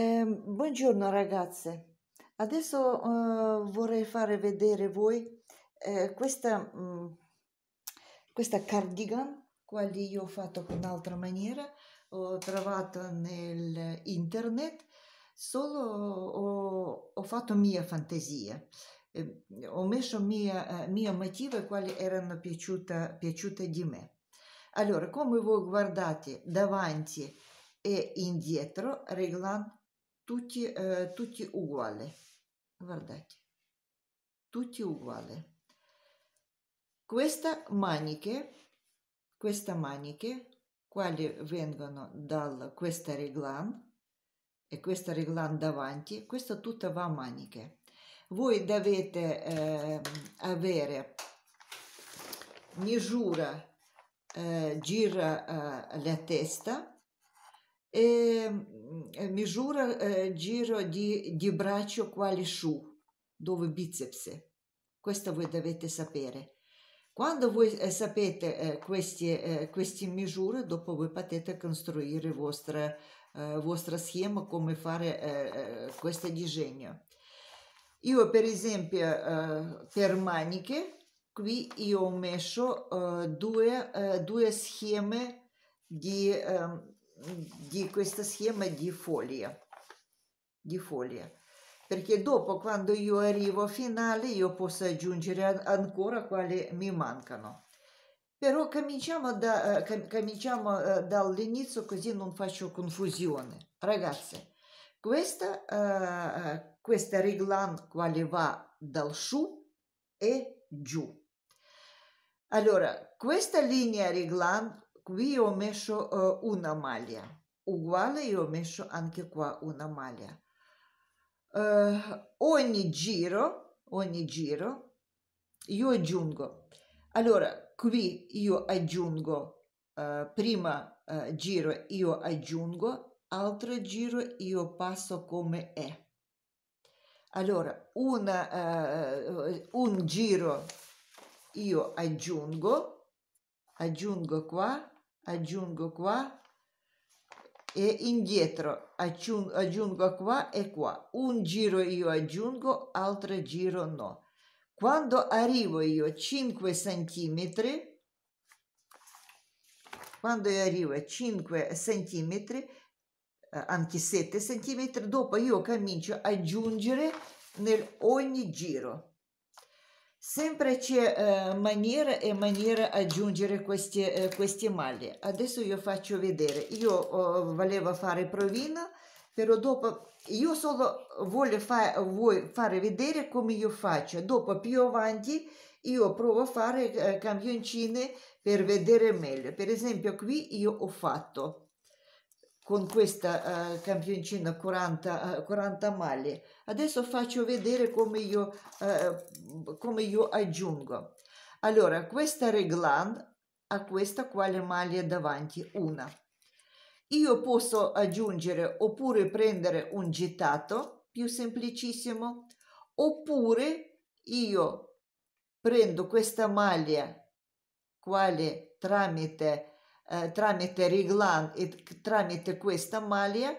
Ehm, buongiorno ragazze, adesso eh, vorrei fare vedere voi eh, questa, mh, mm, questa cardigan quale io ho fatto con un'altra maniera, ho trovato nel internet, solo ho, ho fatto mia fantasia, ehm, ho messo mia, eh, mia motivo quali erano piaciuta, piaciute di me. Allora, come voi guardate davanti e indietro, Reglan tutti, eh, tutti uguali. Guardate, tutti uguali. Queste maniche, queste maniche, quali vengono da questa reglan e questa reglan davanti, questa tutta va a maniche. Voi dovete eh, avere misura, eh, gira eh, la testa, e misura eh, giro di, di braccio quale su, dove biceps. Questo voi dovete sapere. Quando voi eh, sapete eh, queste, eh, queste, misure, dopo voi potete costruire il vostro, vostro schema come fare eh, eh, questo disegno. Io per esempio per maniche, qui io ho messo due, due scheme di... Um, di questa schema di foglie di foglie perché dopo quando io arrivo a finale io posso aggiungere ancora quali mi mancano però cominciamo, da, eh, cominciamo eh, dall'inizio così non faccio confusione ragazze questa, uh, questa reglan quale va dal su e giù allora questa linea reglan qui ho messo uh, una maglia uguale io ho messo anche qua una maglia uh, ogni giro ogni giro io aggiungo allora qui io aggiungo uh, prima uh, giro io aggiungo altro giro io passo come è allora una, un giro io aggiungo aggiungo qua aggiungo qua e indietro aggiungo, aggiungo qua e qua un giro io aggiungo altro giro no quando arrivo io 5 centimetri quando arrivo a 5 centimetri eh, anche 7 centimetri dopo io comincio ad aggiungere nel ogni giro sempre c'è eh, maniera e maniera aggiungere questi, eh, questi maglie adesso io faccio vedere io oh, volevo fare provino però dopo io solo voglio fa fare vedere come io faccio dopo più avanti io provo a fare eh, camioncine per vedere meglio per esempio qui io ho fatto con questa uh, campioncina 40, uh, 40 maglie adesso faccio vedere come io, uh, come io aggiungo allora questa reglan a questa quale maglia davanti una io posso aggiungere oppure prendere un gettato più semplicissimo oppure io prendo questa maglia quale tramite eh, tramite Riglan e tramite questa maglia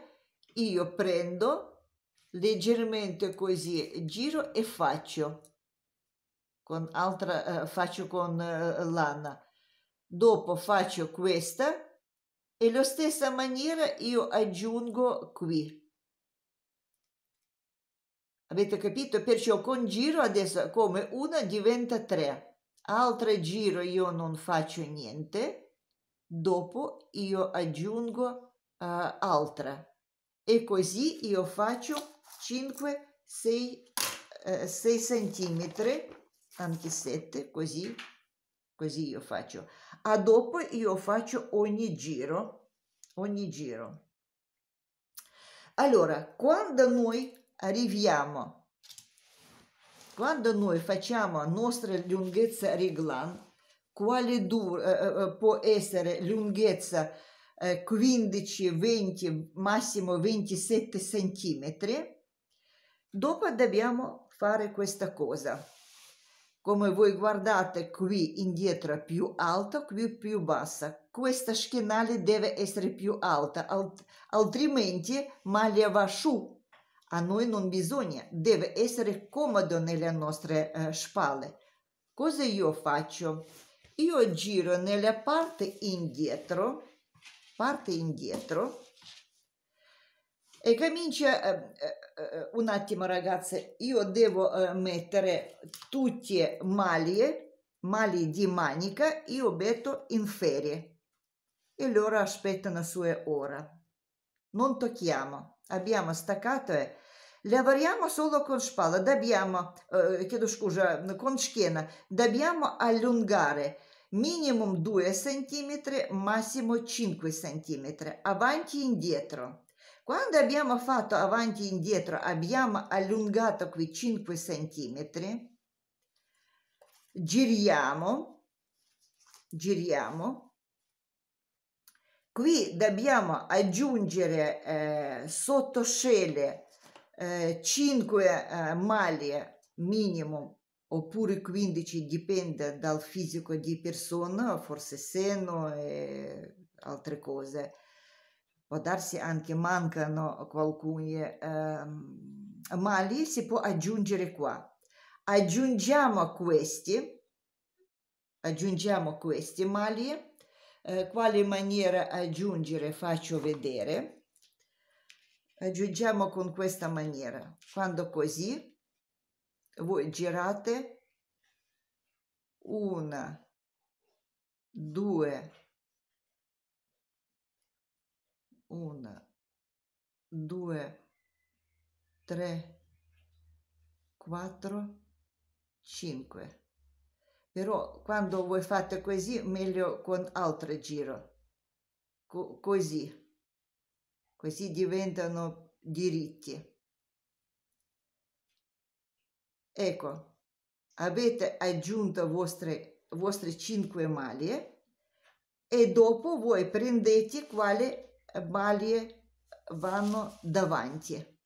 io prendo leggermente così giro e faccio con altra eh, faccio con eh, lana dopo faccio questa e lo stessa maniera io aggiungo qui avete capito perciò con giro adesso come una diventa tre altro giro io non faccio niente dopo io aggiungo uh, eh, altra e così io faccio 5 6 uh, 6 centimetri anche 7 così così io faccio a dopo io faccio ogni giro ogni giro allora quando noi arriviamo quando noi facciamo la nostra lunghezza reglan quale du- eh, eh, eh, può essere lunghezza eh, 15, 20, massimo 27 centimetri, dopo dobbiamo fare questa cosa. Come voi guardate qui indietro più alto, qui più bassa. Questa schienale deve essere più alta, alt- altrimenti maglia va su a noi non bisogna, deve essere comodo nelle nostre eh, spalle. Cosa io faccio? io giro nella parte indietro, parte indietro, e comincia eh, eh, eh, un attimo ragazze, io devo eh, mettere tutte maglie, maglie di manica, io metto in ferie e loro aspettano sua ora. Non tocchiamo, abbiamo staccato e lavoriamo solo con spalla, dobbiamo, eh, chiedo scusa, con schiena, dobbiamo allungare minimum 2 cm, massimo 5 cm, avanti e indietro. Quando abbiamo fatto avanti e indietro, abbiamo allungato qui 5 cm, giriamo, giriamo, qui dobbiamo aggiungere eh, sottoscelle eh, 5 eh, maglie minimum oppure 15 dipende dal fisico di persona, forse seno e altre cose. Può darsi anche mancano alcune, ehm, ma si può aggiungere qua. Aggiungiamo questi, aggiungiamo questi mali, eh, quale maniera aggiungere faccio vedere. Aggiungiamo con questa maniera, quando così, voi girate una, due, una, due, tre, quattro, cinque. Però quando voi fate così, meglio con altro giro, Co così, così diventano diritti ecco avete aggiunto vostre, vostre cinque maglie e dopo voi prendete quale maglie vanno davanti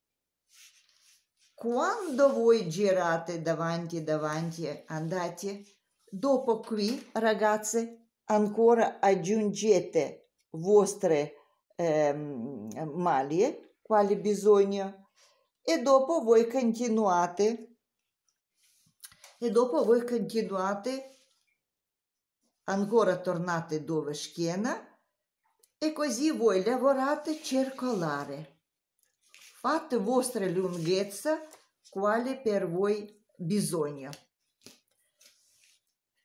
quando voi girate davanti davanti andate dopo qui ragazze ancora aggiungete vostre eh, maglie quali bisogno e dopo voi continuate e dopo voi continuate ancora tornate dove schiena e così voi lavorate circolare fate vostra lunghezza quale per voi bisogno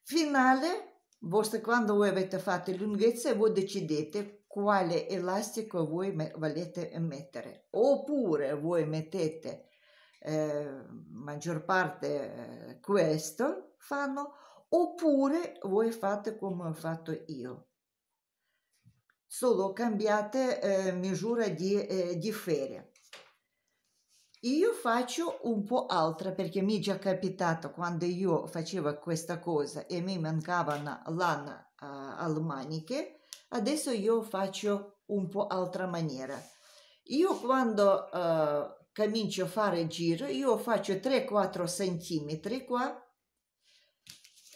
finale vostra, quando voi avete fatto lunghezza voi decidete quale elastico voi volete mettere oppure voi mettete eh, maggior parte eh, questo fanno, oppure voi fate come ho fatto io. Solo cambiate eh, misura di, eh, di ferie. Io faccio un po' altra perché mi è già capitato quando io facevo questa cosa e mi mancavano lana uh, eh, al maniche, adesso io faccio un po' altra maniera. Io quando uh, comincio a fare giro, io faccio 3-4 cm qua,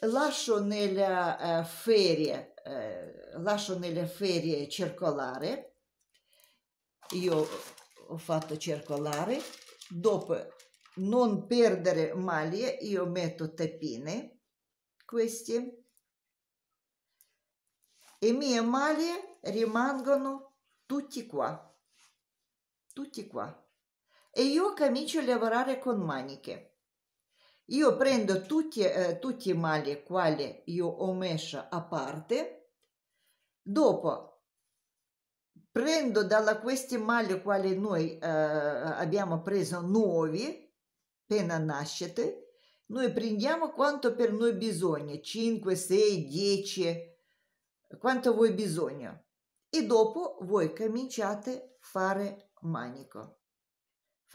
lascio nella eh, ferie, eh, lascio nelle ferie circolare, io ho fatto circolare, dopo non perdere maglie, io metto teppine, queste, e mie maglie rimangono tutti qua, tutti qua e io comincio a lavorare con maniche. Io prendo tutti, eh, tutti i mali quali io ho messo a parte, dopo prendo da questi mali quali noi eh, abbiamo preso nuovi, appena nascite, noi prendiamo quanto per noi bisogna, 5, 6, 10, quanto voi bisogna. E dopo voi cominciate a fare manico.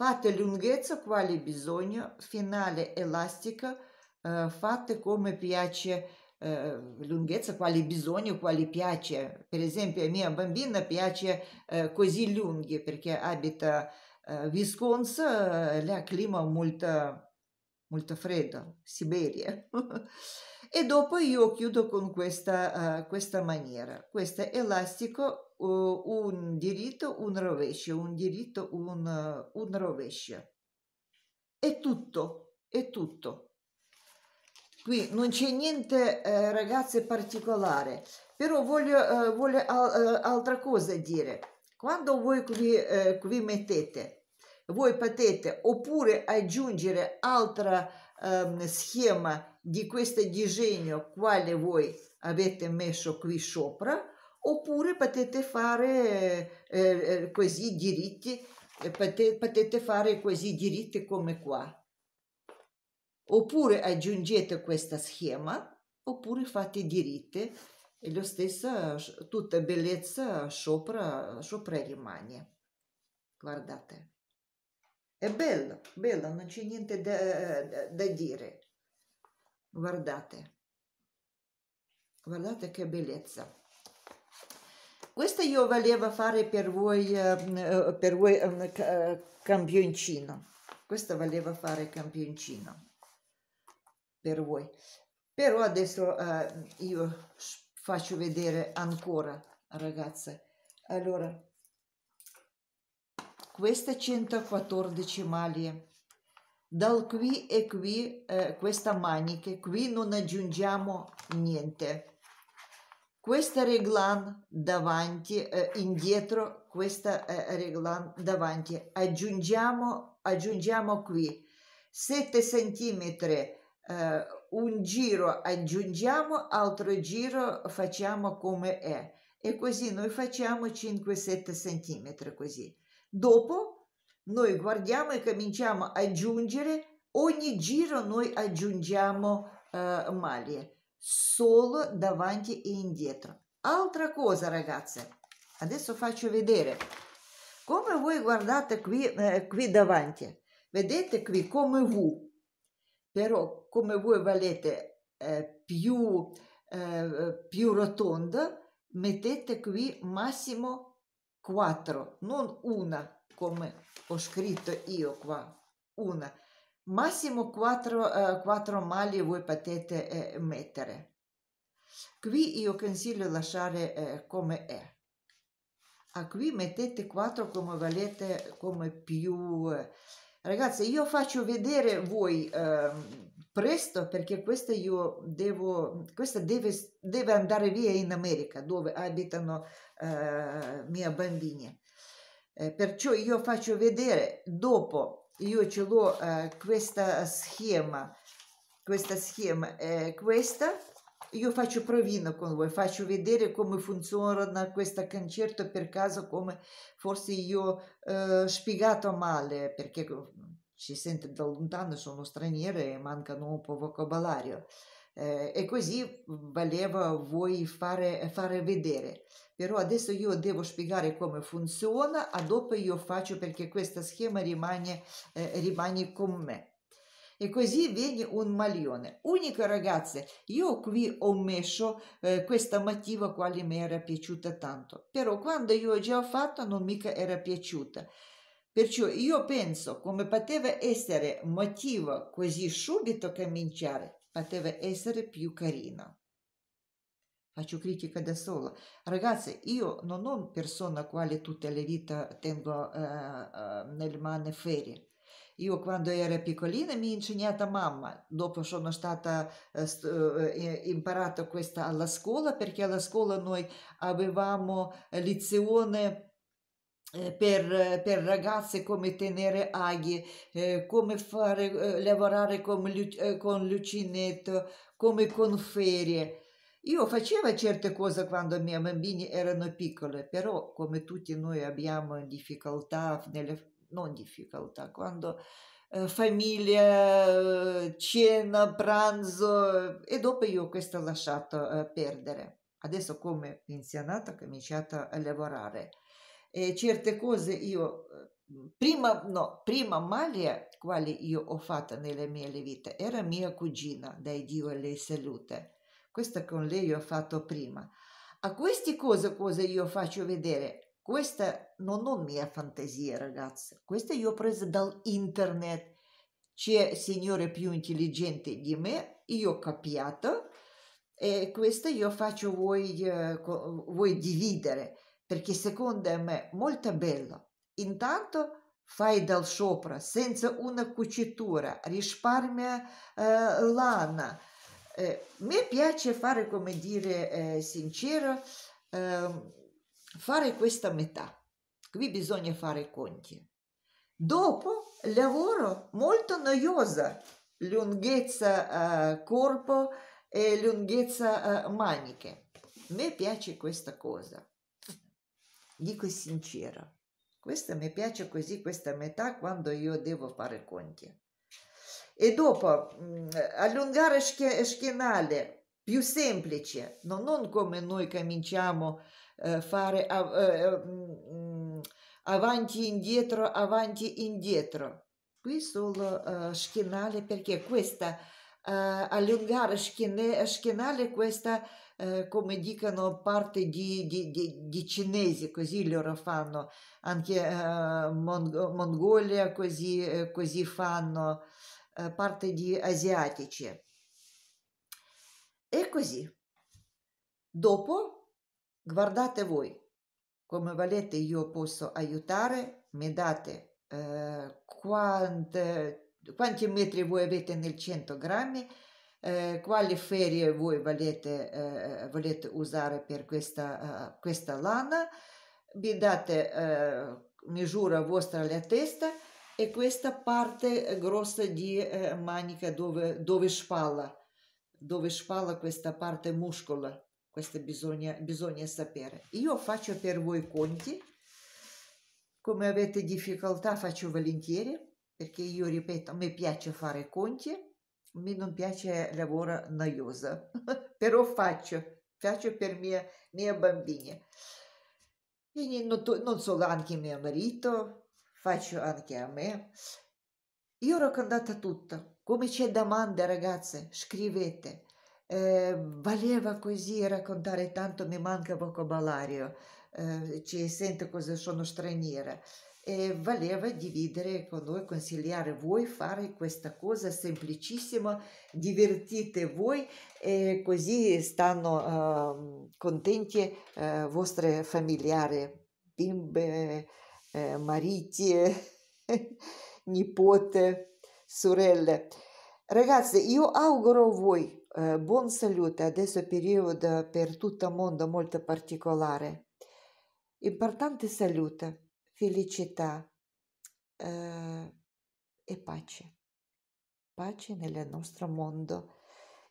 Fate lunghezza quale bisogno, finale elastica, eh, fate come piace, eh, lunghezza quale bisogno, quale piace. Per esempio a mia bambina piace eh, così lunghi perché abita eh, Wisconsin, eh, ha clima molto, molto freddo, Siberia. e dopo io chiudo con questa, uh, questa maniera questo elastico uh, un diritto un rovescio un diritto un, uh, un rovescio è tutto è tutto qui non c'è niente eh, ragazze particolare però voglio, eh, voglio al, altra cosa dire quando voi qui, eh, qui mettete voi potete oppure aggiungere altra schema di questo disegno quale voi avete messo qui sopra oppure potete fare eh, così eh, diritti eh, potete fare così diritti come qua oppure aggiungete questo schema oppure fate diritti e lo stesso tutta bellezza sopra, sopra rimane guardate è bello, bello, non c'è niente da, da, dire. Guardate, guardate che bellezza. Questo io volevo fare per voi, eh, per voi eh, campioncino. Questo volevo fare campioncino per voi. Però adesso eh, io faccio vedere ancora, ragazze. Allora, queste 114 maglie. Dal qui e qui, eh, questa manica, qui non aggiungiamo niente. Questa reglan davanti, eh, indietro, questa eh, reglan davanti, aggiungiamo, aggiungiamo qui 7 centimetri Uh, un giro aggiungiamo, altro giro facciamo come è e così noi facciamo 5-7 cm così. Dopo noi guardiamo e cominciamo ad aggiungere, ogni giro noi aggiungiamo eh, maglie, solo davanti e indietro. Altra cosa ragazze, adesso faccio vedere come voi guardate qui, eh, qui davanti. Vedete qui come V, però come voi volete eh, più, eh, più rotonda, mettete qui massimo quattro, non una come ho scritto io qua, una. Massimo quattro, eh, quattro maglie voi potete eh, mettere. Qui io consiglio lasciare eh, come è. A ah, qui mettete quattro come volete, come più. Eh. Ragazzi, io faccio vedere voi ehm, presto perché questa io devo, questa deve, deve andare via in America dove abitano eh, mie bambine. Eh, perciò io faccio vedere dopo, io ce l'ho eh, questa schema, questa schema è questa, io faccio provino con voi, faccio vedere come funziona questo concerto per caso, come forse io ho eh, spiegato male, perché si sente da lontano, sono straniere e mancano un po' vocabolario. Eh, e così valeva voi fare, fare vedere. Però adesso io devo spiegare come funziona, a dopo io faccio perché questa schema rimane, eh, rimane con me. E così viene un maglione. Unica ragazza, io qui ho messo eh, questa mattiva quale mi era piaciuta tanto, però quando io ho già fatto non mica era piaciuta. Perciò io penso come poteva essere motivo così subito cominciare, poteva essere più carino. Faccio critica da sola. Ragazzi, io non ho una persona quale tutte le vita tengo eh, eh, nelle mani ferie. Io quando ero piccolina mi ha insegnato mamma, dopo sono stata eh, eh, eh, imparata questa alla scuola perché alla scuola noi avevamo eh, lezione eh, per, per, ragazze come tenere aghi, eh, come fare, eh, lavorare con, eh, con l'ucinetto, come con ferie. Io facevo certe cose quando i miei bambini erano piccoli, però come tutti noi abbiamo difficoltà, nelle, non difficoltà, quando eh, famiglia, eh, cena, pranzo e dopo io questo ho lasciato perdere. Adesso come pensionata ho cominciato a lavorare eh, certe cose io prima, no, prima Malia, quale io ho fatto nelle mie vite, era mia cugina, dai Dio e lei salute. Questa con lei ho fatto prima. A queste cose, cose io faccio vedere, questa non è mia fantasia, ragazzi, questa io ho preso presa internet C'è signore più intelligente di me, io ho capito e questa io faccio voi, eh, voi dividere perché secondo me è molto bello. Intanto fai dal sopra senza una cucitura, risparmia eh, lana. Eh, mi piace fare, come dire, eh, sincero, ehm, fare questa metà. Qui bisogna fare i conti. Dopo lavoro molto noiosa, lunghezza eh, corpo e lunghezza eh, maniche. Mi piace questa cosa dico è sincera. Questa mi piace così, questa metà, quando io devo fare conti. E dopo, mm, allungare schienale, più semplice, no? non come noi cominciamo a eh, fare av- eh, mm, avanti e indietro, avanti e indietro. Qui solo uh, eh, schienale perché questa, uh, allungare schienale, schienale questa eh, come dicono parte di, di, di, di, cinesi, così loro fanno, anche eh, Mong- Mongolia così, eh, così fanno, eh, parte di asiatici. E così. Dopo, guardate voi, come volete io posso aiutare, mi date eh, quante, quanti metri voi avete nel 100 grammi, eh, quali ferie voi volete, eh, volete usare per questa, uh, questa lana, vi date uh, misura vostra alla testa e questa parte grossa di uh, manica dove, dove spalla, dove spalla questa parte muscola, questo bisogna, bisogna sapere. Io faccio per voi conti, come avete difficoltà faccio volentieri, perché io ripeto, mi piace fare conti a me non piace lavoro noioso, però faccio, faccio per mia, mia bambina. Quindi non, non solo anche mio marito, faccio anche a me. Io ho raccontato tutto. Come c'è domande ragazze, scrivete. Eh, valeva così raccontare tanto, mi manca vocabolario, eh, ci sento cosa sono straniera e valeva dividere con noi, consigliare voi fare questa cosa semplicissima, divertite voi e così stanno uh, contenti uh, vostre familiari, bimbe, eh, mariti, nipote, sorelle. Ragazzi, io auguro a voi eh, buon salute, adesso è periodo per tutto il mondo molto particolare. Importante salute felicità eh, e pace. Pace nel nostro mondo.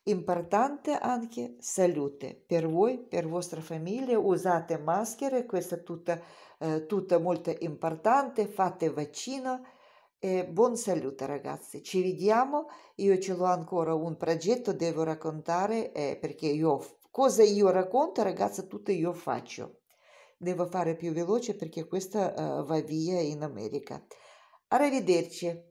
Importante anche salute per voi, per la vostra famiglia, usate maschere, questo è tutto, eh, tutta molto importante, fate vaccino e buon saluto ragazzi, ci vediamo, io ce l'ho ancora un progetto, devo raccontare eh, perché io cosa io racconto ragazzi tutto io faccio devo fare più veloce perché questa uh, va via in America. Arrivederci.